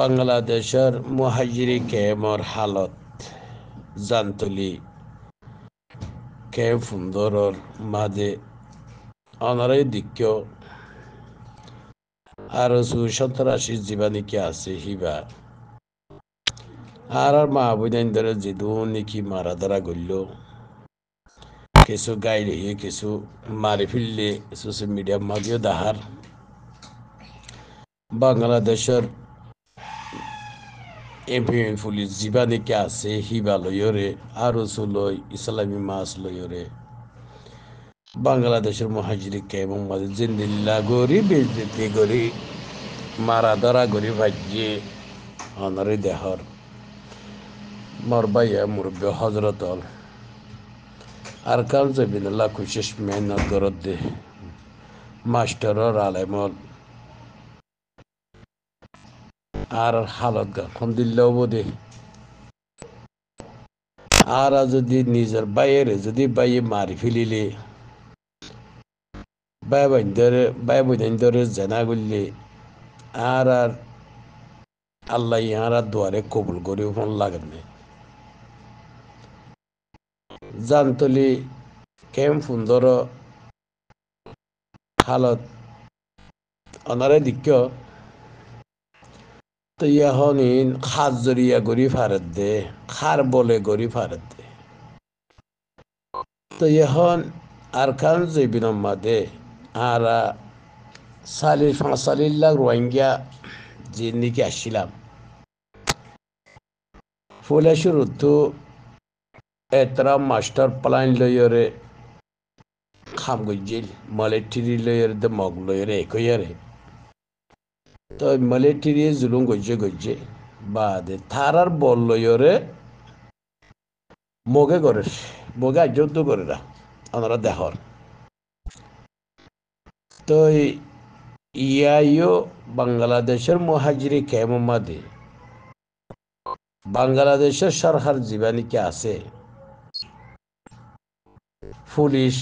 বাংলাদেশের মুহাজিরি কেমর হালত জানতলি কে সুন্দরর মাঝে অনারাই দিক্য আর সন্তরাশি জীবানী কে আছে হিবা আর আর মা বুধেন্দ্রের জিদু নিকি মারা ধরা গইল কিছু গাই হয়ে কিছু মারি ফিরলে সোশ্যাল মিডিয়ার মাঝেও দাহার বাংলাদেশের এভে ফুলি জিবা দেখে আছে হিবা লয়রে আর লয় ইসলামী মাছ লয়রে বাংলাদেশের মহাজির কে মোহাম্মদ জিন্দিল্লা গরি বেজতি গরি মারা ধরা গরি ভাজ্যে অনারে দেহর মর বাইয়া মুরব্বী হজরত আর কাল জবিন লাখু শেষ মেহনত গরদ দে মাস্টর আলেমল আর হালতগা খন্দিল্লাও বোধে আর যদি নিজের বাইয়ের যদি বাইয়ে মারি ফেলিলে বাই বাইন্দরে বাই বৈন্দরে জেনা করলে আর আর আল্লাহ আর দুয়ারে কবুল করে ফোন লাগেন জানতলি কেম সুন্দর হালত অনারে দিক্ষ তো ইয়াহনি খার জরিয়া গরি ফারত দে খার বলে গরি ফারত দে তো ইয়াহন আর খান যে বিনম্মা দে আর সালির ফাঁসালিল্লা রোহিঙ্গা যে নিকে আসছিলাম ফুলে শুরুতো এতরা মাস্টার প্লান লইয়রে খাম গজিল মালে ঠিরি লইয়রে দে মগ লইয়রে একইয়ারে তো মালেটিরে জুলুম গজ্জে গজ্জে বাদে বল বল্লয়রে মগে করে মগে আজ্যন্ত করে না আমরা দেহর তো ইয়াইও বাংলাদেশের মহাজিরি কেমমাদে বাংলাদেশের সরকার জীবানিকে আছে পুলিশ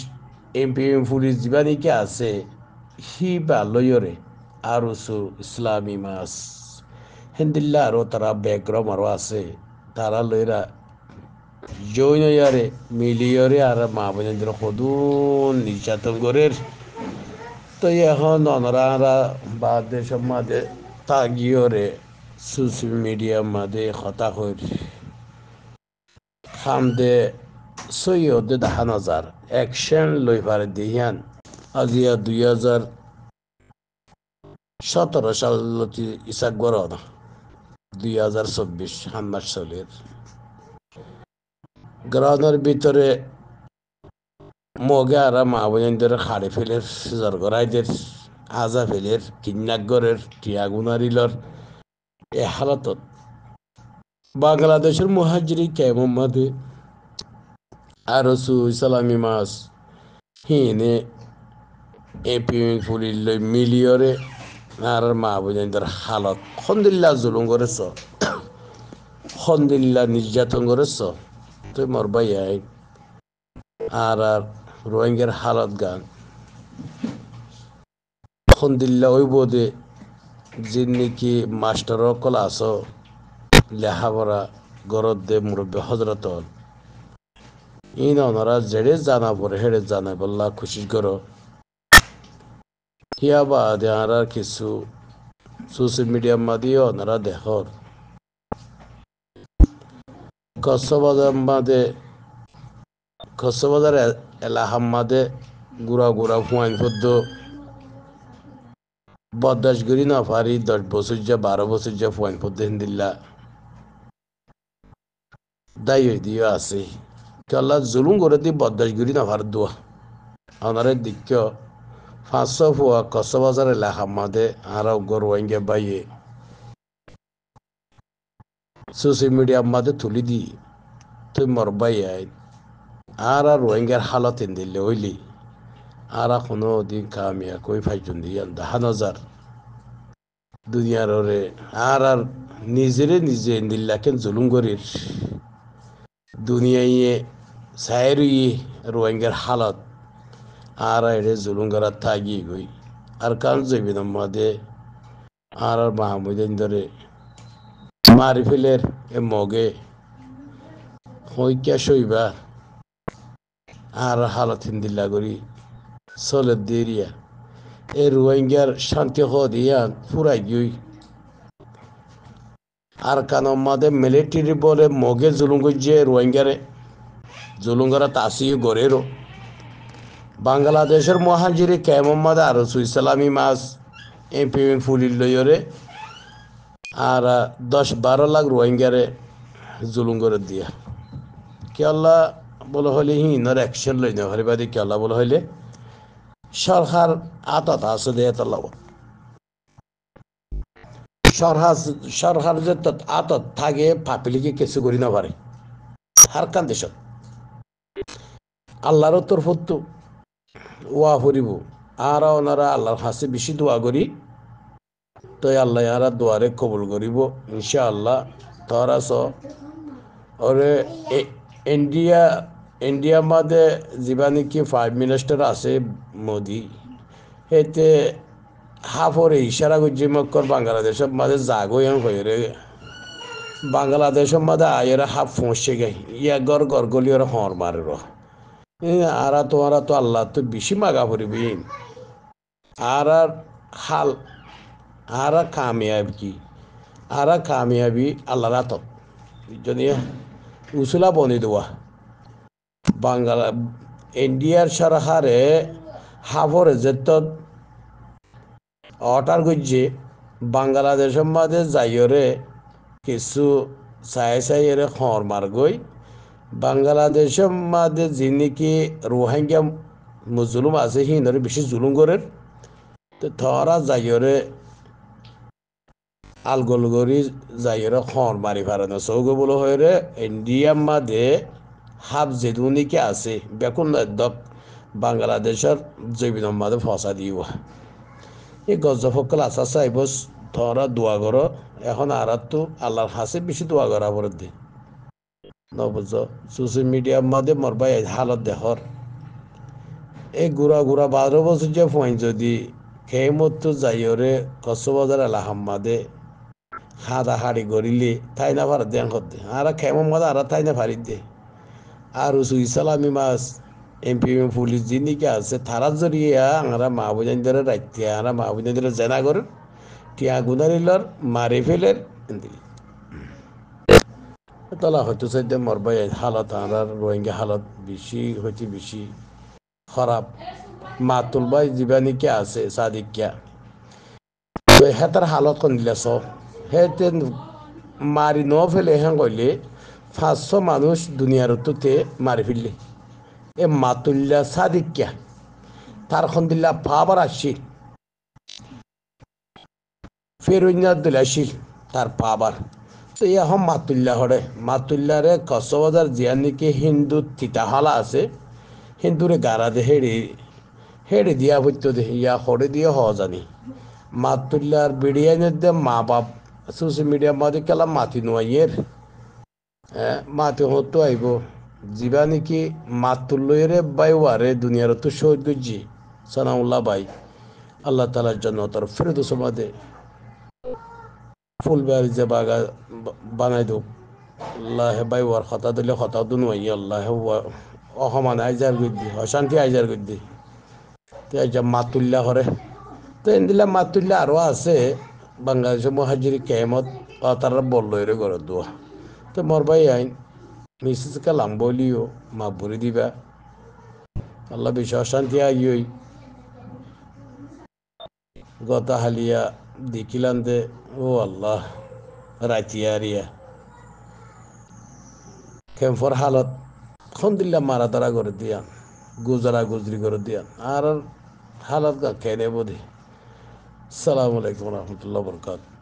এমপি পুলিশ জীবানিকে আছে হি বা লয়রে আরসু ইসলামী মাছ হিন্দিল্লা আরও তারা ব্যাকগ্রাম আরও আছে তারা লইরা জৈন ইয়ারে মিলিয়রে আর মা বোনেদের সদুন নির্যাতন করে তো এখন অনরারা বা দেশের মাদে তাগিয়রে সোশ্যাল মিডিয়ার মাঝে হতা হইর খামদে সৈয়দে দেখা নাজার একশন লইবার দিয়ান আজিয়া দুই হাজার সতেরো সাল ইসাক গরদ দুই হাজার চব্বিশ হাম্মার সালের গ্রহণের ভিতরে মগে আর মা বোনদের খাড়ে ফেলের জরগরাইদের আজা ফেলের কিন্নাগরের টিয়াগুনারিলর এ হালাতত বাংলাদেশের মহাজিরি কে মোহাম্মদে আরসু ইসলামী মাস হিনে এপি ফুলিল মিলিয়রে আর মা বোনদের হালত খন্দিল্লা জুলুম করেছ খন্দিল্লা নির্যাতন করেছ তুই মোর ভাইয়াই আর আর রোহিঙ্গার হালত গান খন্দিল্লা ওই বোধে যে নাকি মাস্টার অকল আস লেহাপড়া গরদ দে মুরব্বী হজরত ইন ওনারা জেড়ে জানা পরে হেড়ে জানাই বললা খুশি করো ইয়া বাদে আর আর কিছু সোশ্যাল মিডিয়া মাদিও ওনারা দেখর কসবাজার মাদে কসবাজার এলাহাম মাদে গুড়া গুড়া ফুয়াইন পদ্য বরদাস্ত করি না পারি দশ বছর যা বারো বছর যা ফুয়াইন পদ্য হিন্দিল্লা দায়ী দিও আছে আল্লাহ জুলুম করে দি বরদাস্ত করি না ভার দোয়া ওনারে দিক্ষ fasafu waa kosobo sare la hamade araw gorwange baye social media made tulidi tumor bayaid ara ruwenger halatinde leoyli ara kuno din kamia koi fajundiyan dahanazar dunyarore arar nizire nize ndillaken zulum gorir duniyaye sayriyi ruwenger halat গই আর কাল জৈবিন মদে আর মাহমুদিন ধরে মারি ফেলের এ মগে হইকা শৈবা আর হালথিন দিল্লা করি চলে দেরিয়া এ রোহিঙ্গার শান্তি দিয়া ফুরাই গই আর কানো মাদে মিলিটারি বলে মগে জুলুঙ্গ যে রোহিঙ্গারে জুলুঙ্গারা তাসি গরেরও বাংলাদেশের মহাজিরে কে মোহাম্মদ আরসু ইসলামী মাস এমপি ফুলির লইরে আর দশ বারো লাখ রোহিঙ্গারে জুলুম করে দিয়া কে আল্লাহ বলে হলে হিনর অ্যাকশন লই না হরে বাদি কে আল্লাহ বলে হইলে সরকার আতত আছে দে আল্লাহ সরহার সরহার যে আতত থাকে ফাপিলিকে কিছু করি না পারে হার কান দেশ আল্লাহর তোর ফত্তু ওয়া ফুরিব আর ওনারা আল্লাহর কাছে বেশি দোয়া করি তো আল্লাহ ইয়ারা দোয়ারে কবুল করিব ইনশা আল্লাহ তোরা সরে ইন্ডিয়া ইন্ডিয়া মাদে যা নাকি ফাইভ মিনিস্টার আছে মোদি সেতে হাফরে ইশারা করছি মক্কর বাংলাদেশের মাঝে জাগই হয়ে বাংলাদেশের মাঝে আয়ের হাফ ফসে গে ইয়া গর গরগলি ওরা হর মারে আরা তো আরা তো আল্লাহ তো বেশি মাগা পড়বেন আর আর হাল আর কামিয়াব কি আর কামিয়াবি আল্লাহর আতত উসুলা বনি দেওয়া বাংলা ইন্ডিয়ার সরকারে হাফর যেত অর্ডার করছে বাংলাদেশের মাঝে যাইরে কিছু চাই এর খর মার গই বাংলাদেশের যিনি কি রোহিঙ্গা মুজুলুম আছে সিহঁতৰে বেছি জুলুম তো ধৰা জায়রে আলগোলগরি জায়রে খর মারি ফারানো সৌগো বলো হয় রে ইন্ডিয়া মাঝে হাফ জেদুনিকে আছে বেকুন দক বাংলাদেশের জৈবিন মাঝে ফসা দিব এই গজ ফকল আসা চাইব থরা দোয়া ঘর এখন আর তো আল্লাহর হাসে বেশি দোয়া ঘর পরে দিন নবুঝ সোশ্যাল মিডিয়ার মাঝে মোর ভাই হালত দেহর এই ঘুরা ঘুরা বারো বছর যে ফুয়াই যদি খেয়ে মতো যাইরে কসবাজার আলা হাম্মাদে হাঁড়া হাঁড়ি গড়িলে তাই না ভাড়া দেন করতে আরা খেমন মাদা আরা তাই না ফারি দে আর সুই সালামি মাছ এমপি পুলিশ যিনিকে আছে তারা জড়িয়ে আমরা মা বোঝাইন্দরে রাখতে আমরা মা বোঝাইন্দরে জেনা করেন টিয়া গুনারিলর মারে ফেলের দিলি তালা হয়তো চাইতে মরবাই হালত আনার রোহিঙ্গা হালত বেশি হইতে বেশি খারাপ মা তুলবাই জীবানী কে আছে সাদিকা তো হেতার হালত কন দিলে চ হেতে মারি ন ফেলে হ্যাঁ কইলে পাঁচশো মানুষ দুনিয়ার তুতে মারি ফেললে এ মাতুল্লা সাদিকা তার খন্দিল্লা ফাবার আসছিল ফেরুইনার দিলে আসছিল তার পাবার তো এখন মাতুল্লা হরে মাতুল্লারে কসবাজার জিয়া নাকি হিন্দু তিতাহালা আছে হিন্দুরে গারা দে হেড়ে হেড়ে দিয়া হইতো দে ইয়া হরে দিয়ে হ জানি মাতুল্লার বিড়িয়ানের দে মা বাপ সোশ্যাল মিডিয়া মাঝে কেলা মাতি নোয়াইয়ের মাতি হতো আইব যিবা নাকি মাতুল্লয়ের বাই ওয়ারে দুনিয়ার তো শহীদ গুজি সানাউল্লাহ বাই আল্লাহ তালার জন্য তার ফেরত সমাদে ফুলবার যে বাগা বানাই দো আল্লাহে বাই ওয়ার হতা দিলে হতা দু নই আল্লাহ অসমান আইজার গদি অশান্তি আইজার গদি তে মাত মাতুল্লা হরে তো এনদিলা মাত মাতুল্লা আরও আছে বাংলাদেশ মহাজির কেমত তারা বললই রে ঘরে দোয়া তো মোর ভাই আইন মিসেস কালাম বলিও মা ভরে দিবা আল্লাহ বেশি অশান্তি আইয়ই গতা হালিয়া দেখিলাম যে ও আল্লাহ রাতিয়ারিয়া কেম্পর হালত খন্দিল্লা মারা তারা করে দিয়ান গুজারা গুজরি করে দিয়ান আর হালত গা বোধে নেব আলাইকুম রহমতুল্লাহ বরকাত